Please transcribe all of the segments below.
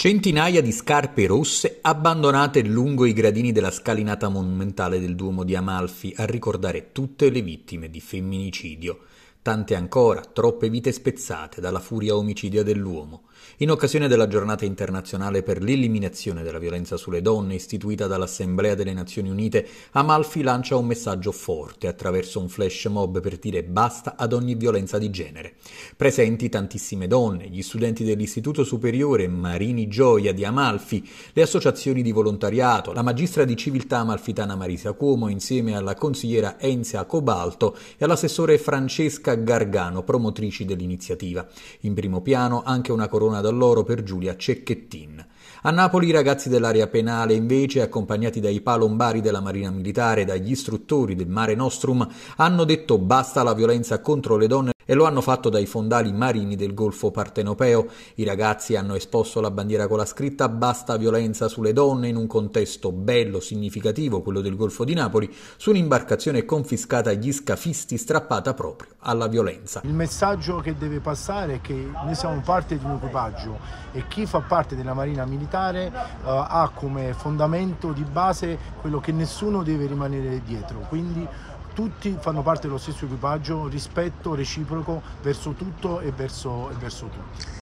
Centinaia di scarpe rosse abbandonate lungo i gradini della scalinata monumentale del Duomo di Amalfi a ricordare tutte le vittime di femminicidio tante ancora, troppe vite spezzate dalla furia omicidia dell'uomo. In occasione della giornata internazionale per l'eliminazione della violenza sulle donne istituita dall'Assemblea delle Nazioni Unite, Amalfi lancia un messaggio forte attraverso un flash mob per dire basta ad ogni violenza di genere. Presenti tantissime donne, gli studenti dell'Istituto Superiore Marini Gioia di Amalfi, le associazioni di volontariato, la magistra di civiltà amalfitana Marisa Cuomo insieme alla consigliera Enzia Cobalto e all'assessore Francesca H. Gargano, promotrici dell'iniziativa. In primo piano anche una corona d'alloro per Giulia Cecchettin. A Napoli i ragazzi dell'area penale, invece, accompagnati dai palombari della Marina Militare e dagli istruttori del Mare Nostrum, hanno detto basta alla violenza contro le donne e lo hanno fatto dai fondali marini del Golfo Partenopeo. I ragazzi hanno esposto la bandiera con la scritta Basta violenza sulle donne in un contesto bello, significativo, quello del Golfo di Napoli, su un'imbarcazione confiscata agli scafisti strappata proprio alla violenza. Il messaggio che deve passare è che noi siamo parte di un equipaggio e chi fa parte della Marina Militare eh, ha come fondamento di base quello che nessuno deve rimanere dietro, quindi tutti fanno parte dello stesso equipaggio, rispetto reciproco verso tutto e verso, e verso tutti.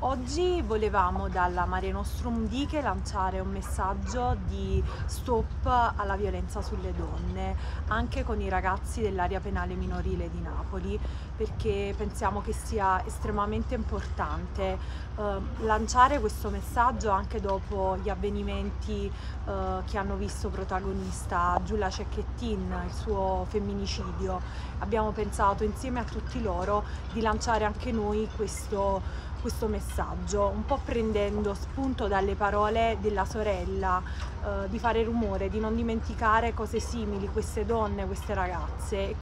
Oggi volevamo dalla Mare Nostrum Diche lanciare un messaggio di stop alla violenza sulle donne, anche con i ragazzi dell'area penale minorile di Napoli, perché pensiamo che sia estremamente importante eh, lanciare questo messaggio anche dopo gli avvenimenti eh, che hanno visto protagonista Giulia Cecchettin, il suo femminicidio. Abbiamo pensato insieme a tutti loro di lanciare anche noi questo questo messaggio, un po' prendendo spunto dalle parole della sorella, eh, di fare rumore, di non dimenticare cose simili, queste donne, queste ragazze.